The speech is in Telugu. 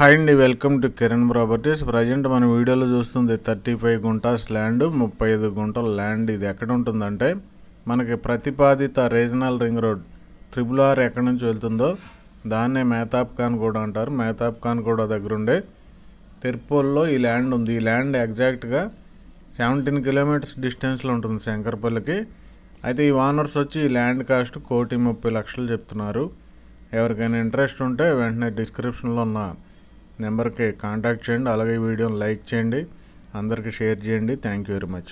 హాయ్ అండి welcome to Kiran properties present మనం వీడియోలో చూస్తుంది థర్టీ ఫైవ్ గుంటాస్ ల్యాండ్ ముప్పై ఐదు గుంటల ల్యాండ్ ఇది ఎక్కడ ఉంటుందంటే మనకి ప్రతిపాదిత regional ring road triple R ఎక్కడి నుంచి వెళ్తుందో దాన్నే మేతాబ్ ఖాన్ కూడా అంటారు మేతాబ్ ఖాన్ కూడా దగ్గరుండే తిరుపూర్లో ఈ ల్యాండ్ ఉంది ఈ ల్యాండ్ ఎగ్జాక్ట్గా సెవెంటీన్ కిలోమీటర్స్ డిస్టెన్స్లో ఉంటుంది శంకర్పల్లికి అయితే ఈ ఓనర్స్ వచ్చి ఈ ల్యాండ్ కాస్ట్ కోటి ముప్పై లక్షలు చెప్తున్నారు ఎవరికైనా ఇంట్రెస్ట్ ఉంటే వెంటనే డిస్క్రిప్షన్లో ఉన్న నెంబర్కి కాంటాక్ట్ చేయండి అలాగే వీడియోని లైక్ చేయండి అందరికీ షేర్ చేయండి థ్యాంక్ యూ వెరీ మచ్